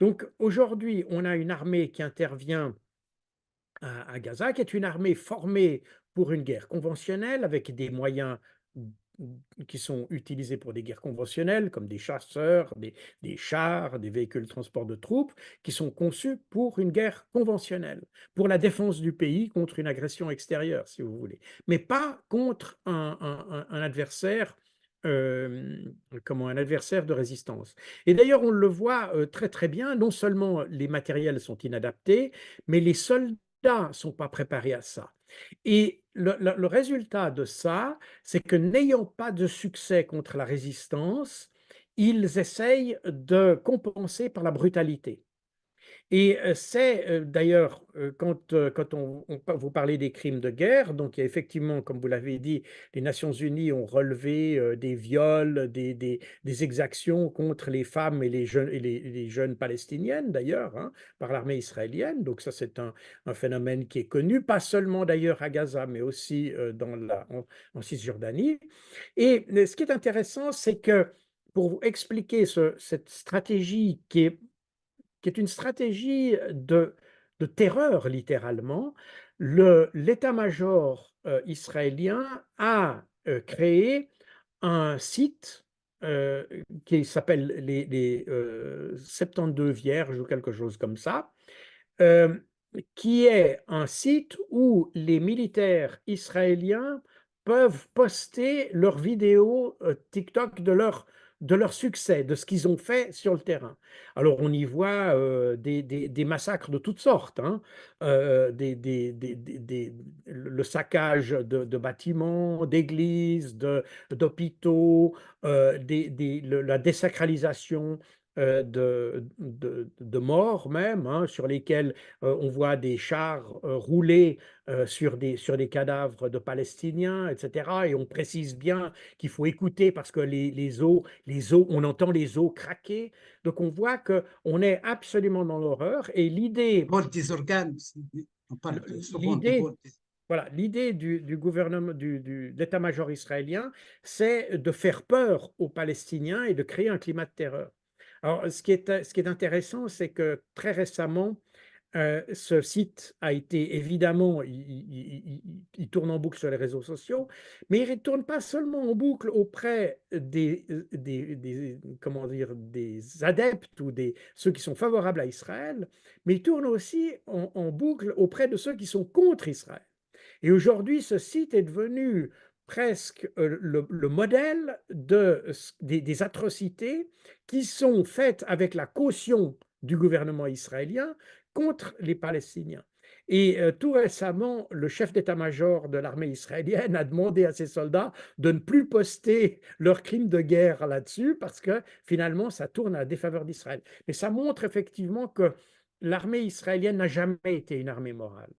Donc aujourd'hui, on a une armée qui intervient à, Gaza, qui est une armée formée pour une guerre conventionnelle, avec des moyens qui sont utilisés pour des guerres conventionnelles, comme des chasseurs, des, chars, des véhicules de transport de troupes, qui sont conçus pour une guerre conventionnelle, pour la défense du pays contre une agression extérieure, si vous voulez, mais pas contre un, un adversaire euh, comment, un adversaire de résistance. Et d'ailleurs, on le voit très très bien, non seulement les matériels sont inadaptés, mais les soldats sont pas préparés à ça. Et le résultat de ça, c'est que n'ayant pas de succès contre la résistance, ils essayent de compenser par la brutalité. Et euh, c'est euh, d'ailleurs, euh, quand, quand on, vous parlez des crimes de guerre, donc il y a effectivement, comme vous l'avez dit, les Nations Unies ont relevé des viols, des, des, exactions contre les femmes et les jeunes, et les, jeunes palestiniennes d'ailleurs, hein, par l'armée israélienne. Donc ça, c'est un, un, phénomène qui est connu, pas seulement d'ailleurs à Gaza, mais aussi dans la, en, Cisjordanie. Et ce qui est intéressant, c'est que pour vous expliquer cette stratégie qui est qui est une stratégie de, terreur, littéralement. L'état-major euh, israélien a euh, créé un site euh, qui s'appelle les, les 72 Vierges ou quelque chose comme ça, qui est un site où les militaires israéliens peuvent poster leurs vidéos TikTok de leur de leur succès, de ce qu'ils ont fait sur le terrain. Alors on y voit euh, des, massacres de toutes sortes, hein. euh, le saccage de, bâtiments, d'églises, d'hôpitaux, euh, la désacralisation euh, de, de, de morts même, hein, sur lesquels euh, on voit des chars euh, rouler sur, des, sur des cadavres de Palestiniens, etc. Et on précise bien qu'il faut écouter parce que les, les, os, les os, on entend les os craquer. Donc on voit qu'on est absolument dans l'horreur. Et l'idée... des organes, L'idée, voilà, l'idée du, du, gouvernement, du, du major israélien, c'est de faire peur aux Palestiniens et de créer un climat de terreur. Alors, ce qui est, intéressant, c'est que très récemment, euh, ce site a été évidemment, il, tourne en boucle sur les réseaux sociaux, mais il ne tourne pas seulement en boucle auprès des, des, comment dire, des adeptes ou des, ceux qui sont favorables à Israël, mais il tourne aussi en boucle auprès de ceux qui sont contre Israël. Et aujourd'hui, ce site est devenu presque euh, le, modèle des, atrocités qui sont faites avec la caution du gouvernement israélien contre les Palestiniens. Et euh, tout récemment, le chef d'état-major de l'armée israélienne a demandé à ses soldats de ne plus poster leurs crimes de guerre là-dessus parce que finalement, ça tourne à défaveur d'Israël. Mais ça montre effectivement que l'armée israélienne n'a jamais été une armée morale.